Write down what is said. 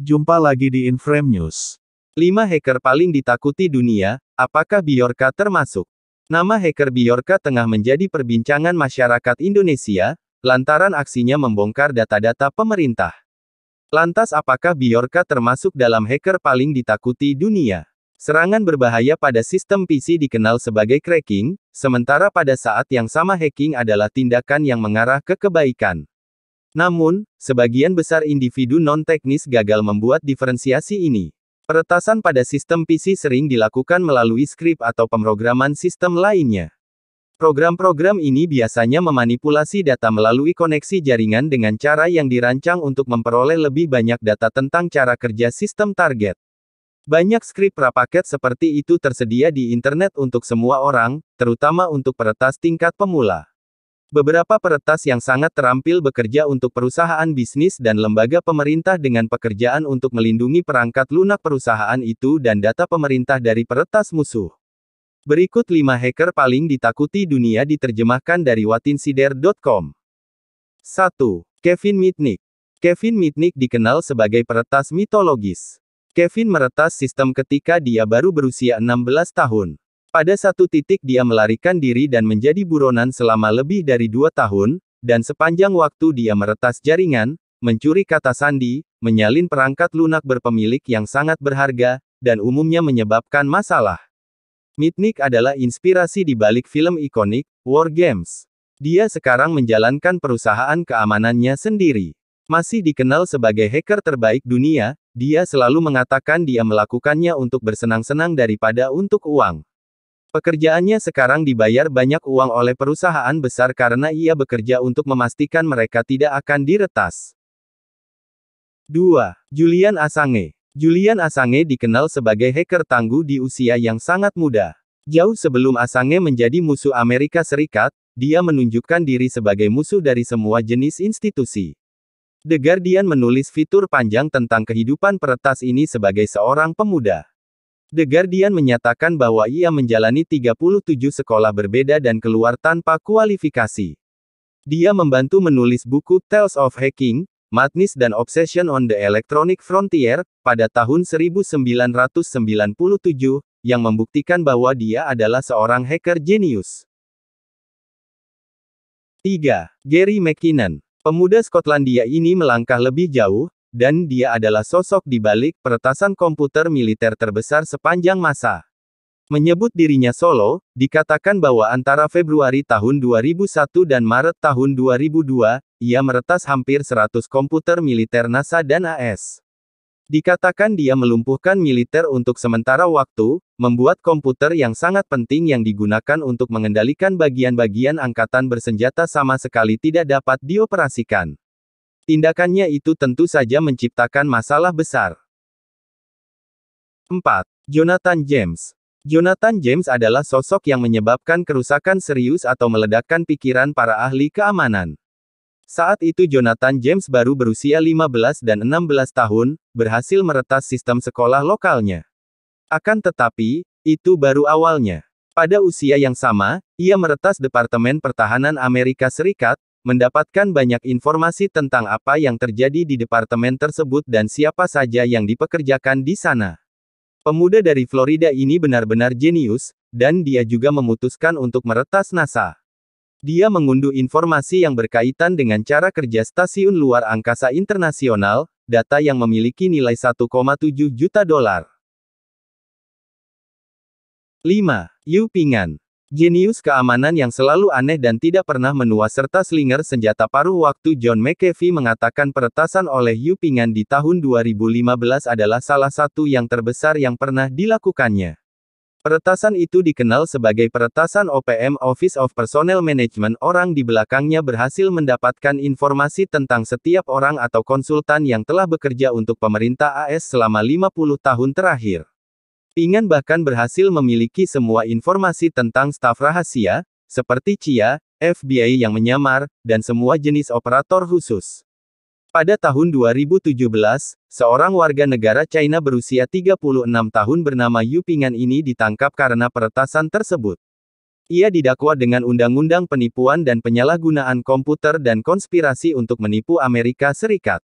Jumpa lagi di Inframe News. 5 hacker paling ditakuti dunia, apakah Biorka termasuk? Nama hacker Biorka tengah menjadi perbincangan masyarakat Indonesia, lantaran aksinya membongkar data-data pemerintah. Lantas apakah Biorka termasuk dalam hacker paling ditakuti dunia? Serangan berbahaya pada sistem PC dikenal sebagai cracking, sementara pada saat yang sama hacking adalah tindakan yang mengarah ke kebaikan. Namun, sebagian besar individu non-teknis gagal membuat diferensiasi ini. Peretasan pada sistem PC sering dilakukan melalui skrip atau pemrograman sistem lainnya. Program-program ini biasanya memanipulasi data melalui koneksi jaringan dengan cara yang dirancang untuk memperoleh lebih banyak data tentang cara kerja sistem target. Banyak skrip prapaket seperti itu tersedia di internet untuk semua orang, terutama untuk peretas tingkat pemula. Beberapa peretas yang sangat terampil bekerja untuk perusahaan bisnis dan lembaga pemerintah dengan pekerjaan untuk melindungi perangkat lunak perusahaan itu dan data pemerintah dari peretas musuh. Berikut 5 hacker paling ditakuti dunia diterjemahkan dari watinsider.com. 1. Kevin Mitnick Kevin Mitnick dikenal sebagai peretas mitologis. Kevin meretas sistem ketika dia baru berusia 16 tahun. Pada satu titik dia melarikan diri dan menjadi buronan selama lebih dari dua tahun, dan sepanjang waktu dia meretas jaringan, mencuri kata sandi, menyalin perangkat lunak berpemilik yang sangat berharga, dan umumnya menyebabkan masalah. Mitnick adalah inspirasi di balik film ikonik, War Games. Dia sekarang menjalankan perusahaan keamanannya sendiri. Masih dikenal sebagai hacker terbaik dunia, dia selalu mengatakan dia melakukannya untuk bersenang-senang daripada untuk uang. Pekerjaannya sekarang dibayar banyak uang oleh perusahaan besar karena ia bekerja untuk memastikan mereka tidak akan diretas. 2. Julian Assange Julian Assange dikenal sebagai hacker tangguh di usia yang sangat muda. Jauh sebelum Assange menjadi musuh Amerika Serikat, dia menunjukkan diri sebagai musuh dari semua jenis institusi. The Guardian menulis fitur panjang tentang kehidupan peretas ini sebagai seorang pemuda. The Guardian menyatakan bahwa ia menjalani 37 sekolah berbeda dan keluar tanpa kualifikasi. Dia membantu menulis buku Tales of Hacking, Madness dan Obsession on the Electronic Frontier pada tahun 1997 yang membuktikan bahwa dia adalah seorang hacker jenius. 3. Gary McKinnon Pemuda Skotlandia ini melangkah lebih jauh, dan dia adalah sosok di balik peretasan komputer militer terbesar sepanjang masa. Menyebut dirinya solo, dikatakan bahwa antara Februari tahun 2001 dan Maret tahun 2002, ia meretas hampir 100 komputer militer NASA dan AS. Dikatakan dia melumpuhkan militer untuk sementara waktu, membuat komputer yang sangat penting yang digunakan untuk mengendalikan bagian-bagian angkatan bersenjata sama sekali tidak dapat dioperasikan. Tindakannya itu tentu saja menciptakan masalah besar. 4. Jonathan James Jonathan James adalah sosok yang menyebabkan kerusakan serius atau meledakkan pikiran para ahli keamanan. Saat itu Jonathan James baru berusia 15 dan 16 tahun, berhasil meretas sistem sekolah lokalnya. Akan tetapi, itu baru awalnya. Pada usia yang sama, ia meretas Departemen Pertahanan Amerika Serikat, mendapatkan banyak informasi tentang apa yang terjadi di departemen tersebut dan siapa saja yang dipekerjakan di sana. Pemuda dari Florida ini benar-benar jenius, dan dia juga memutuskan untuk meretas NASA. Dia mengunduh informasi yang berkaitan dengan cara kerja stasiun luar angkasa internasional, data yang memiliki nilai 1,7 juta dolar. 5. Yu Pingan Jenius keamanan yang selalu aneh dan tidak pernah menua serta slinger senjata paruh waktu John McAfee mengatakan peretasan oleh Yu Pingan di tahun 2015 adalah salah satu yang terbesar yang pernah dilakukannya. Peretasan itu dikenal sebagai peretasan OPM Office of Personnel Management. Orang di belakangnya berhasil mendapatkan informasi tentang setiap orang atau konsultan yang telah bekerja untuk pemerintah AS selama 50 tahun terakhir. Pingan bahkan berhasil memiliki semua informasi tentang staf rahasia, seperti CIA, FBI yang menyamar, dan semua jenis operator khusus. Pada tahun 2017, seorang warga negara China berusia 36 tahun bernama Yu Pingan ini ditangkap karena peretasan tersebut. Ia didakwa dengan Undang-Undang Penipuan dan Penyalahgunaan Komputer dan Konspirasi untuk Menipu Amerika Serikat.